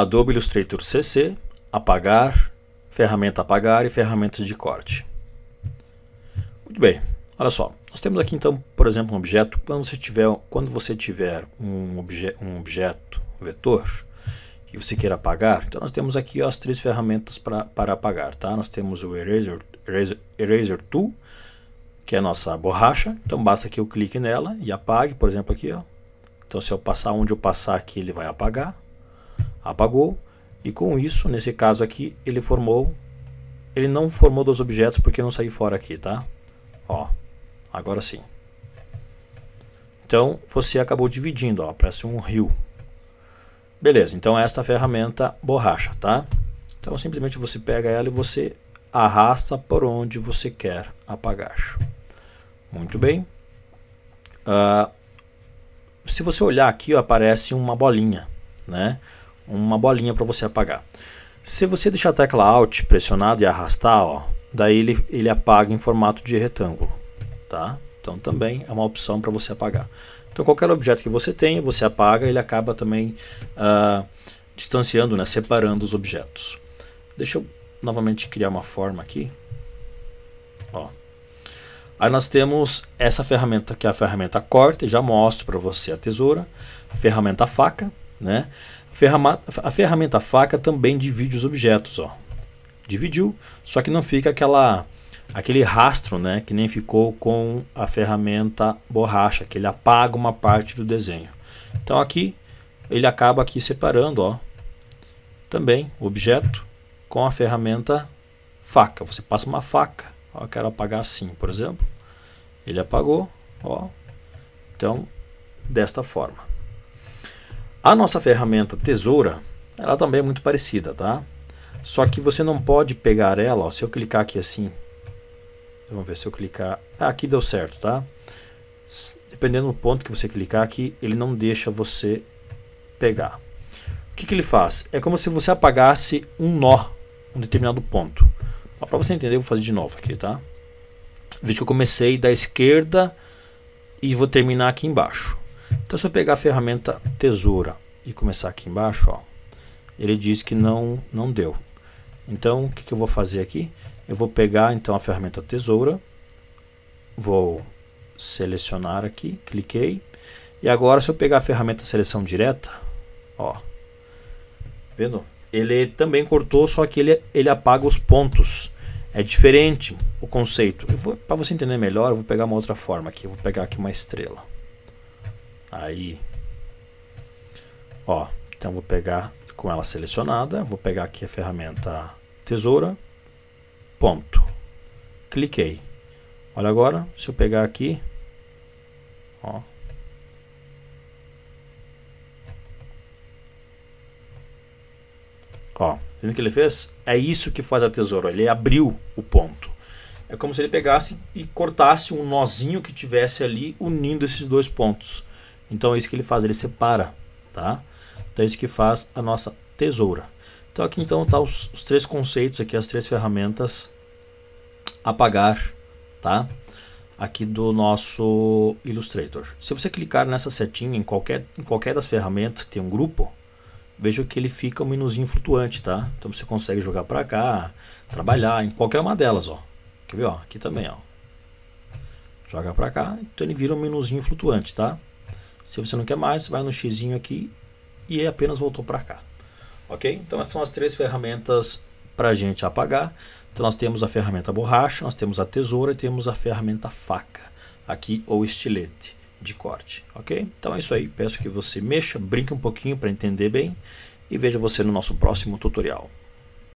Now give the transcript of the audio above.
Adobe Illustrator CC, apagar, ferramenta apagar e ferramentas de corte. Muito bem, olha só. Nós temos aqui então, por exemplo, um objeto. Quando você tiver, quando você tiver um, obje, um objeto um vetor que você queira apagar, então nós temos aqui ó, as três ferramentas pra, para apagar. Tá? Nós temos o Eraser, Eraser, Eraser Tool, que é a nossa borracha. Então basta que eu clique nela e apague, por exemplo, aqui. Ó. Então se eu passar onde eu passar aqui, ele vai apagar apagou e com isso, nesse caso aqui, ele formou, ele não formou dois objetos porque não saiu fora aqui, tá? Ó, agora sim. Então, você acabou dividindo, ó, parece um rio. Beleza, então esta é ferramenta borracha, tá? Então, simplesmente você pega ela e você arrasta por onde você quer apagar. Muito bem. Uh, se você olhar aqui, ó, aparece uma bolinha, né? uma bolinha para você apagar. Se você deixar a tecla Alt pressionada e arrastar, ó, daí ele, ele apaga em formato de retângulo. Tá? Então também é uma opção para você apagar. Então qualquer objeto que você tenha, você apaga, ele acaba também ah, distanciando, né, separando os objetos. Deixa eu novamente criar uma forma aqui. Ó. Aí nós temos essa ferramenta que é a ferramenta corte, já mostro para você a tesoura, ferramenta faca, né? A ferramenta faca também divide os objetos. Ó. Dividiu, só que não fica aquela, aquele rastro né? que nem ficou com a ferramenta borracha, que ele apaga uma parte do desenho. Então aqui ele acaba aqui separando ó, também o objeto com a ferramenta faca. Você passa uma faca, ó, eu quero apagar assim, por exemplo. Ele apagou, ó. Então, desta forma. A nossa ferramenta tesoura, ela também é muito parecida, tá? Só que você não pode pegar ela, ó, se eu clicar aqui assim, vamos ver se eu clicar, ah, aqui deu certo, tá? Dependendo do ponto que você clicar aqui, ele não deixa você pegar. O que, que ele faz? É como se você apagasse um nó, um determinado ponto. Para você entender, eu vou fazer de novo aqui, tá? Veja que eu comecei da esquerda e vou terminar aqui embaixo. Então, se eu pegar a ferramenta tesoura e começar aqui embaixo, ó, ele diz que não, não deu. Então, o que, que eu vou fazer aqui? Eu vou pegar então a ferramenta tesoura, vou selecionar aqui, cliquei. E agora, se eu pegar a ferramenta seleção direta, ó, vendo? Ele também cortou, só que ele, ele apaga os pontos. É diferente o conceito. Para você entender melhor, eu vou pegar uma outra forma aqui. Eu vou pegar aqui uma estrela. Aí, ó, então vou pegar com ela selecionada, vou pegar aqui a ferramenta tesoura, ponto, cliquei. Olha agora, se eu pegar aqui, ó, Ó, vendo o que ele fez? É isso que faz a tesoura, ele abriu o ponto. É como se ele pegasse e cortasse um nozinho que tivesse ali unindo esses dois pontos. Então é isso que ele faz, ele separa, tá? Então é isso que faz a nossa tesoura. Então aqui então tá os, os três conceitos aqui, as três ferramentas apagar, tá? Aqui do nosso Illustrator. Se você clicar nessa setinha em qualquer, em qualquer das ferramentas que tem um grupo, veja que ele fica um menuzinho flutuante, tá? Então você consegue jogar para cá, trabalhar em qualquer uma delas, ó. Quer ver, ó? Aqui também, ó. Joga para cá, então ele vira um menuzinho flutuante, tá? Se você não quer mais, vai no X aqui e é apenas voltou para cá. Ok? Então essas são as três ferramentas para a gente apagar. Então nós temos a ferramenta borracha, nós temos a tesoura e temos a ferramenta faca aqui ou estilete de corte, ok? Então é isso aí, peço que você mexa, brinque um pouquinho para entender bem e veja você no nosso próximo tutorial.